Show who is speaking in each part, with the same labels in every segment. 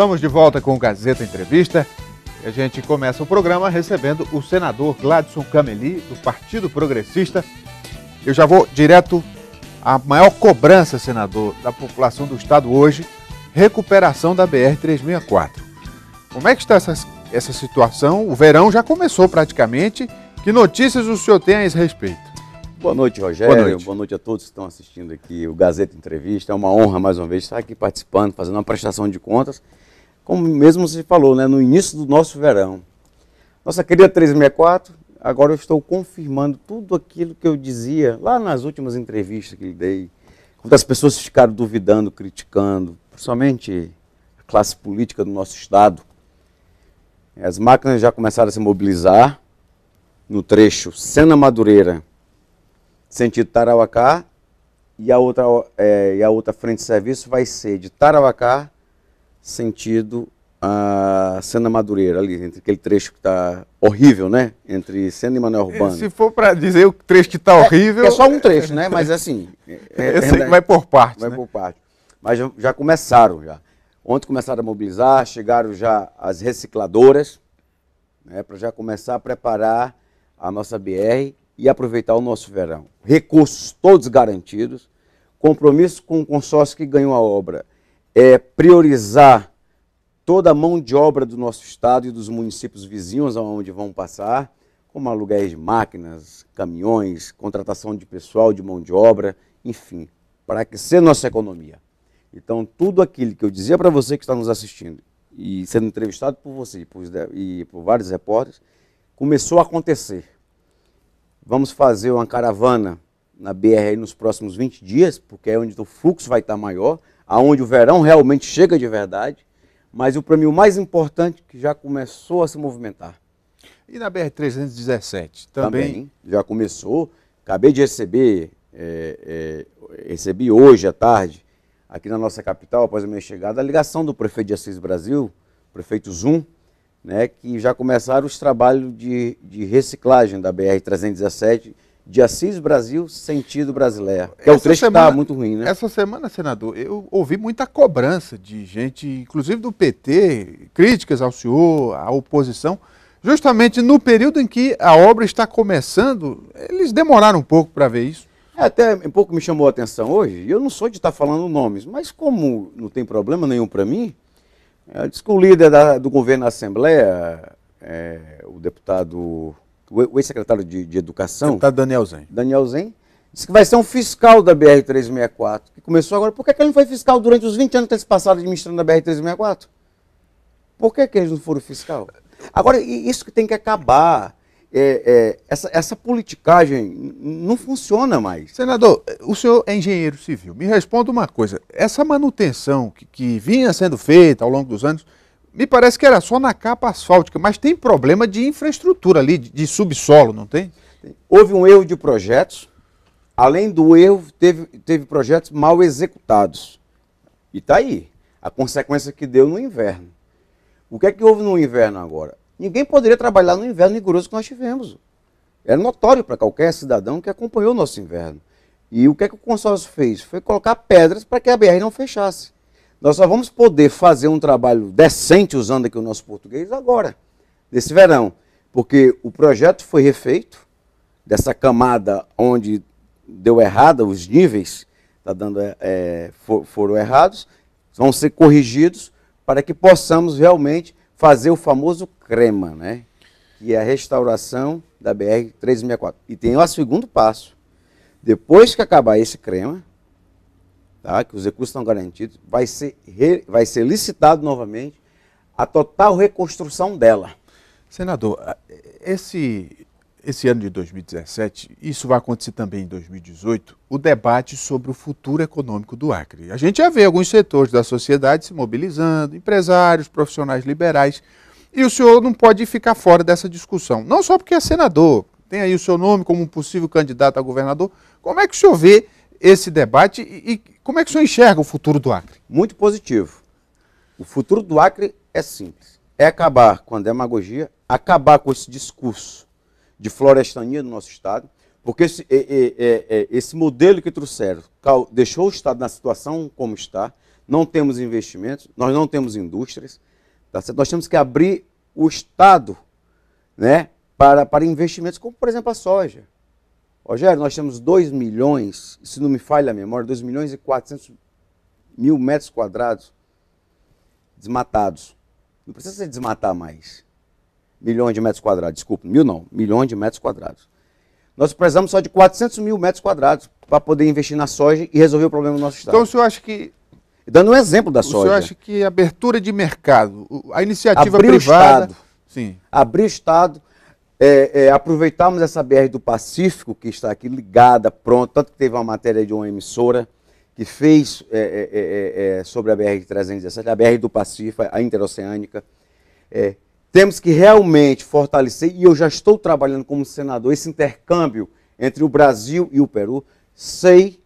Speaker 1: Estamos de volta com o Gazeta Entrevista. A gente começa o programa recebendo o senador Gladson Cameli, do Partido Progressista. Eu já vou direto à maior cobrança, senador, da população do Estado hoje, recuperação da BR-364. Como é que está essa, essa situação? O verão já começou praticamente. Que notícias o senhor tem a esse respeito?
Speaker 2: Boa noite, Rogério. Boa noite. Boa noite a todos que estão assistindo aqui o Gazeta Entrevista. É uma honra, mais uma vez, estar aqui participando, fazendo uma prestação de contas como mesmo se falou, né, no início do nosso verão. Nossa querida 364, agora eu estou confirmando tudo aquilo que eu dizia lá nas últimas entrevistas que lhe dei, quando as pessoas ficaram duvidando, criticando, principalmente a classe política do nosso Estado. As máquinas já começaram a se mobilizar no trecho Sena Madureira, sentido Tarauacá, e a outra, é, e a outra frente de serviço vai ser de Tarauacá sentido a Sena Madureira, ali, entre aquele trecho que está horrível, né? Entre Sena e Manuel Urbano. Se
Speaker 1: for para dizer o trecho
Speaker 2: que está é, horrível. É só um é, trecho, né? Mas assim.
Speaker 1: É, Esse é, né? vai
Speaker 2: por parte. Vai né? por parte. Mas já, já, começaram já. Ontem começaram a mobilizar, chegaram já as recicladoras, né, para já começar a preparar a nossa BR e aproveitar o nosso verão. Recursos todos garantidos, compromisso com o consórcio que ganhou a obra é, priorizar toda a mão de obra do nosso estado e dos municípios vizinhos aonde vão passar, como aluguéis de máquinas, caminhões, contratação de pessoal, de mão de obra, enfim, para aquecer nossa economia. Então, tudo aquilo que eu dizia para você que está nos assistindo e sendo entrevistado por você e por, vários repórteres, começou a acontecer. Vamos fazer uma caravana na BR nos próximos 20 dias, porque é onde o fluxo vai estar maior aonde o verão realmente chega de verdade, mas o prêmio mais importante que já começou a se movimentar. E
Speaker 1: na BR-317 também? também?
Speaker 2: Já começou. Acabei de receber, é, é, recebi hoje à tarde, aqui na nossa capital, após a minha chegada, a ligação do prefeito de Assis Brasil, prefeito Zum, né, que já começaram os trabalhos de, de reciclagem da BR-317 de Assis Brasil, sentido brasileiro. Que é o trecho semana, que está muito ruim, né?
Speaker 1: Essa semana, senador, eu ouvi muita cobrança de gente, inclusive do PT, críticas ao senhor, à oposição, justamente no período em que a obra está começando. Eles demoraram
Speaker 2: um pouco para ver isso. É, até um pouco me chamou a atenção hoje. Eu não sou de estar tá falando nomes, mas como não tem problema nenhum para mim, eu eh, disse que o líder da, do governo na Assembleia, é, o deputado o ex-secretário de, de, Educação. Deputado Daniel Zen. Daniel Zen. Disse que vai ser um fiscal da BR-364, que começou agora. Por que, que ele não foi fiscal durante os 20 anos que eles passado administrando a BR-364? Por que, que eles não foram fiscal? Agora, isso que tem que acabar. É, é, essa, essa politicagem não funciona mais. Senador, o senhor é engenheiro civil. Me responda uma coisa. Essa
Speaker 1: manutenção que, que vinha sendo feita ao longo dos anos me parece que era só na capa asfáltica,
Speaker 2: mas tem problema de infraestrutura ali, de, subsolo, não tem? Houve um erro de projetos. Além do erro, teve, teve projetos mal executados. E está aí. A consequência que deu no inverno. O que é que houve no inverno agora? Ninguém poderia trabalhar no inverno rigoroso que nós tivemos. Era notório para qualquer cidadão que acompanhou o nosso inverno. E o que é que o consórcio fez? Foi colocar pedras para que a BR não fechasse. Nós só vamos poder fazer um trabalho decente usando aqui o nosso português agora, nesse verão, porque o projeto foi refeito dessa camada onde deu errada, os níveis tá dando, é, é for, foram errados, vão ser corrigidos para que possamos realmente fazer o famoso crema, né? que é a restauração da BR-364. E tem o segundo passo. Depois que acabar esse crema, tá? que os recursos estão garantidos, vai ser, re, vai ser licitado novamente a total reconstrução dela. Senador, esse, esse ano de 2017, isso vai
Speaker 1: acontecer também em 2018, o debate sobre o futuro econômico do Acre. A gente já vê alguns setores da sociedade se mobilizando, empresários, profissionais liberais, e o senhor não pode ficar fora dessa discussão. Não só porque é senador, tem aí o seu nome como um possível candidato a governador. Como é que o senhor vê esse debate e, e como é que o senhor enxerga o futuro do
Speaker 2: Acre? Muito positivo. O futuro do Acre é simples. É acabar com a demagogia, acabar com esse discurso de florestania no nosso Estado, porque esse, é, é, é, é esse modelo que trouxeram deixou o Estado na situação como está, não temos investimentos, nós não temos indústrias, tá nós temos que abrir o Estado né, para, para investimentos, como por exemplo a soja. Rogério, nós temos 2 milhões, se não me falha a memória, 2 milhões e 400 mil metros quadrados desmatados. Não precisa desmatar mais. Milhões de metros quadrados, desculpa, mil não, milhões de metros quadrados. Nós precisamos só de 400 mil metros quadrados para poder investir na soja e resolver o problema do nosso então, estado. Então o
Speaker 1: senhor acha que
Speaker 2: Dando um exemplo da o soja. O senhor acha que abertura de mercado, a iniciativa abrir privada... O estado, sim. Abrir o Estado, é, é, aproveitarmos essa BR do Pacífico, que está aqui ligada, pronta, tanto que teve uma matéria de uma emissora que fez é, é, é, é sobre a BR-317, a BR do Pacífico, a interoceânica. temos que realmente fortalecer, e eu já estou trabalhando como senador, esse intercâmbio entre o Brasil e o Peru. Sei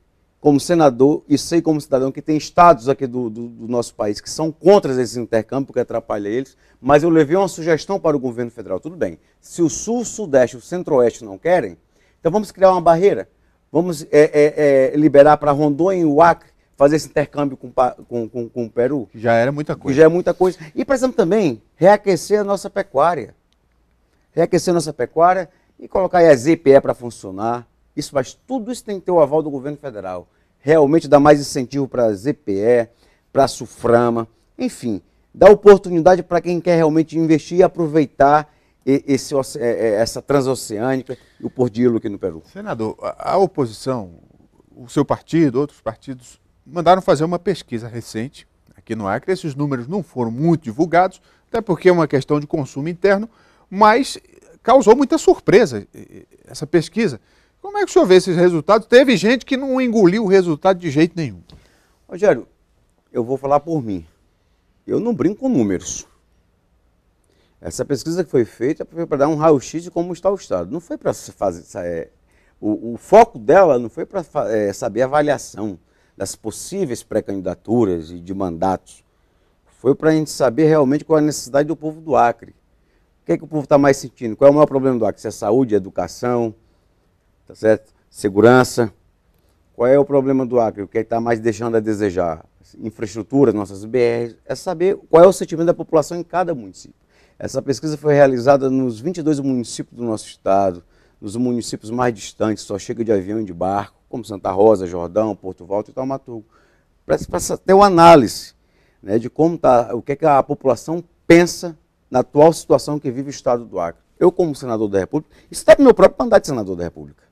Speaker 2: como senador e sei como cidadão que tem estados aqui do, do, do, nosso país que são contra esse intercâmbio, porque atrapalha eles, mas eu levei uma sugestão para o governo federal. Tudo bem, se o Sul, Sudeste e o Centro-Oeste não querem, então vamos criar uma barreira. Vamos é, é, é, liberar para Rondônia e o Acre fazer esse intercâmbio com, com, com, com o Peru. Já era muita coisa. já é muita coisa. E precisamos também reaquecer a nossa pecuária. Reaquecer a nossa pecuária e colocar a ZPE para funcionar. Isso, mas tudo isso tem que ter o aval do governo federal realmente dá mais incentivo para a ZPE, para a Suframa, enfim, dá oportunidade para quem quer realmente investir e aproveitar esse, é, é, essa transoceânica e o Pordilo aqui no Peru. Senador, a oposição, o seu partido, outros partidos, mandaram fazer uma pesquisa
Speaker 1: recente aqui no Acre. Esses números não foram muito divulgados, até porque é uma questão de consumo interno, mas causou muita surpresa essa pesquisa. Como é que o senhor vê esses resultados? Teve gente que não engoliu o resultado de jeito nenhum. Rogério,
Speaker 2: eu vou falar por mim. Eu não brinco com números. Essa pesquisa que foi feita foi para dar um raio-x de como está o Estado. Não foi para fazer. É, o, o, foco dela não foi para é, saber a avaliação das possíveis pré-candidaturas e de mandatos. Foi para a gente saber realmente qual é a necessidade do povo do Acre. O que, é que o povo está mais sentindo? Qual é o maior problema do Acre? Se é saúde, educação, tá certo? Segurança. Qual é o problema do Acre? O que é está mais deixando a desejar? Infraestrutura, nossas BRs, é saber qual é o sentimento da população em cada município. Essa pesquisa foi realizada nos 22 municípios do nosso estado, nos municípios mais distantes, só chega de avião e de barco, como Santa Rosa, Jordão, Porto Valdo e Taumaturgo, para ter uma análise né, de como tá, o que, é que a população pensa na atual situação que vive o estado do Acre. Eu, como senador da República, isso está no meu próprio mandato de senador da República.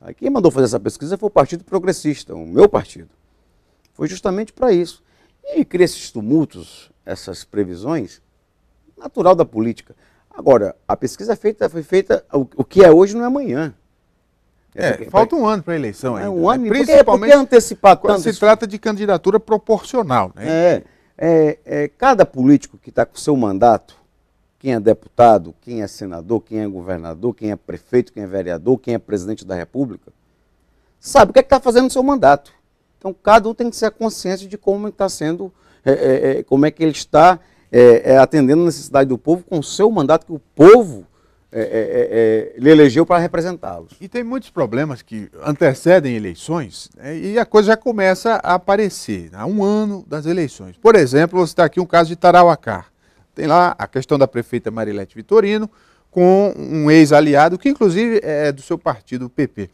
Speaker 2: Aí quem mandou fazer essa pesquisa foi o Partido Progressista, o meu partido. Foi justamente para isso. E aí cria esses tumultos, essas previsões, natural da política. Agora, a pesquisa é feita, foi feita, o, o que é hoje não é amanhã. É, é, falta um ano para a eleição
Speaker 1: é, ainda. Né? É um ano, né? principalmente porque, porque antecipar quando se isso?
Speaker 2: trata de candidatura proporcional. Né? É, é cada político que está com seu mandato quem é deputado, quem é senador, quem é governador, quem é prefeito, quem é vereador, quem é presidente da República, sabe o que é está fazendo no seu mandato. Então, cada um tem que ser consciente de como está sendo, é, é, é, como é que ele está é, é, atendendo a necessidade do povo com o seu mandato que o povo lhe elegeu para representá-los. E
Speaker 1: tem muitos problemas que antecedem eleições e a coisa já começa a aparecer né? há um ano das eleições. Por exemplo, você está aqui um caso de Tarauacá. Tem lá a questão da prefeita Marilete Vitorino com um ex-aliado que inclusive é do seu partido, o PP.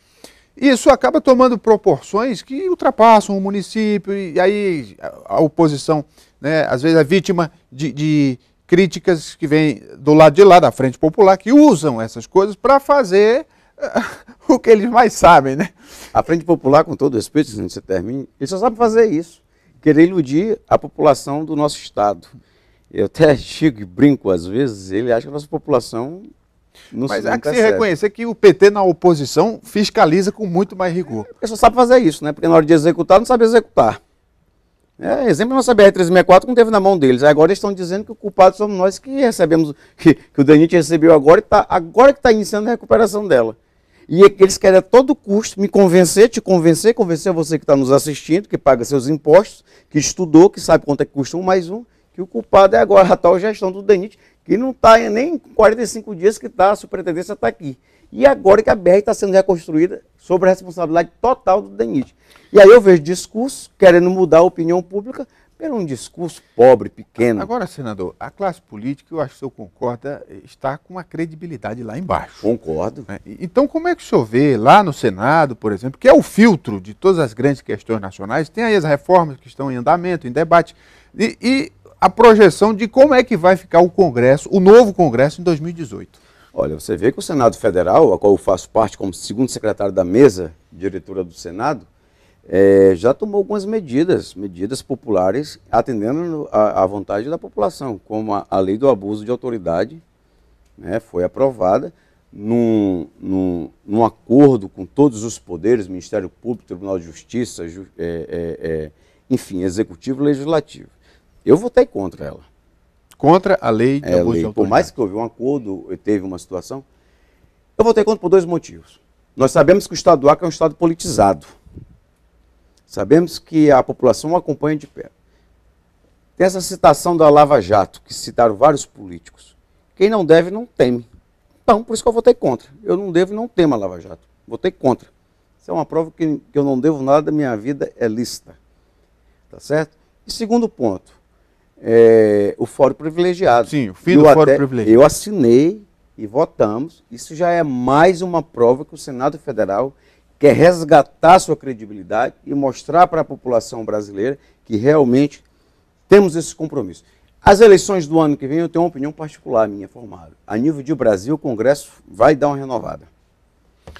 Speaker 1: Isso acaba tomando proporções que ultrapassam o município e aí a oposição, né, às vezes é vítima de, de críticas que vêm do lado de lá, da Frente Popular, que usam essas coisas para fazer uh, o que
Speaker 2: eles mais sabem, né? A Frente Popular, com todo respeito, se você termina, eles só sabem fazer isso, querer iludir a população do nosso Estado. Eu até digo e brinco às vezes, ele acha que a nossa população não Mas há que tá se reconhecer
Speaker 1: que o PT na oposição
Speaker 2: fiscaliza com muito mais rigor. É, Porque só sabe fazer isso, né? Porque na hora de executar, não sabe executar. É, exemplo, nossa BR-364 não teve na mão deles. Agora estão dizendo que o culpado somos nós que recebemos, que, que o Danit recebeu agora e tá, agora que está iniciando a recuperação dela. E é eles querem a todo custo me convencer, te convencer, convencer você que está nos assistindo, que paga seus impostos, que estudou, que sabe quanto é que custa um mais um, que o culpado é agora a atual gestão do DENIT, que não está nem 45 dias que tá, a superintendência está aqui. E agora que a BR está sendo reconstruída sobre a responsabilidade total do DENIT. E aí eu vejo discurso querendo mudar a opinião pública por um discurso pobre, pequeno. Agora, senador, a classe política, eu acho que o senhor
Speaker 1: concorda, está com a credibilidade lá embaixo. Concordo. Né? Então, como é que o senhor vê lá no Senado, por exemplo, que é o filtro de todas as grandes questões nacionais, tem aí as reformas que estão em andamento, em debate, e, e a projeção de como é que vai ficar o Congresso, o novo Congresso, em 2018?
Speaker 2: Olha, você vê que o Senado Federal, a qual eu faço parte como segundo secretário da mesa, diretora do Senado, é, já tomou algumas medidas, medidas populares, atendendo à vontade da população, como a, a, lei do abuso de autoridade, né, foi aprovada num, num, num, acordo com todos os poderes, Ministério Público, Tribunal de Justiça, ju, é, é, é enfim, Executivo e Legislativo. Eu votei contra ela. Contra a lei de é, abuso lei. de autoridade. Por mais que houve um acordo, teve uma situação, eu votei contra por dois motivos. Nós sabemos que o Estado do Acre é um Estado politizado. Sabemos que a população acompanha de perto. Tem essa citação da Lava Jato, que citaram vários políticos. Quem não deve, não teme. Então, por isso que eu votei contra. Eu não devo, não temo a Lava Jato. Votei contra. Isso é uma prova que, que eu não devo nada, minha vida é lícita. Tá certo? E segundo ponto, é, o Fórum Privilegiado. Sim, o fim do Fórum até, Privilegiado. Eu assinei e votamos. Isso já é mais uma prova que o Senado Federal quer resgatar sua credibilidade e mostrar para a população brasileira que realmente temos esse compromisso. As eleições do ano que vem, eu tenho uma opinião particular minha formada. A nível de Brasil, o Congresso vai dar uma renovada.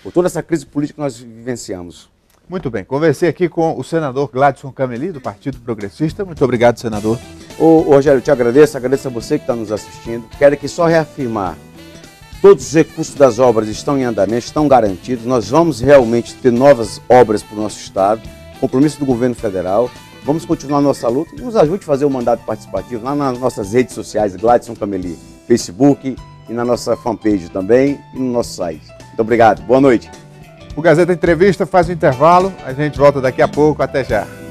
Speaker 2: Por toda essa crise política que nós vivenciamos. Muito bem, conversei aqui com o senador Gladson Cameli, do Partido Progressista. Muito obrigado, senador. Ô, Rogério, eu te agradeço, agradeço a você que está nos assistindo. Quero aqui só reafirmar: todos os recursos das obras estão em andamento, estão garantidos. Nós vamos realmente ter novas obras para o nosso Estado, compromisso do governo federal. Vamos continuar nossa luta e nos ajude a fazer o um mandato participativo lá nas nossas redes sociais, Gladson Cameli, Facebook e na nossa fanpage também e no nosso site. Muito obrigado, boa noite.
Speaker 1: O Gazeta Entrevista faz o um intervalo, a gente volta daqui a pouco, até já.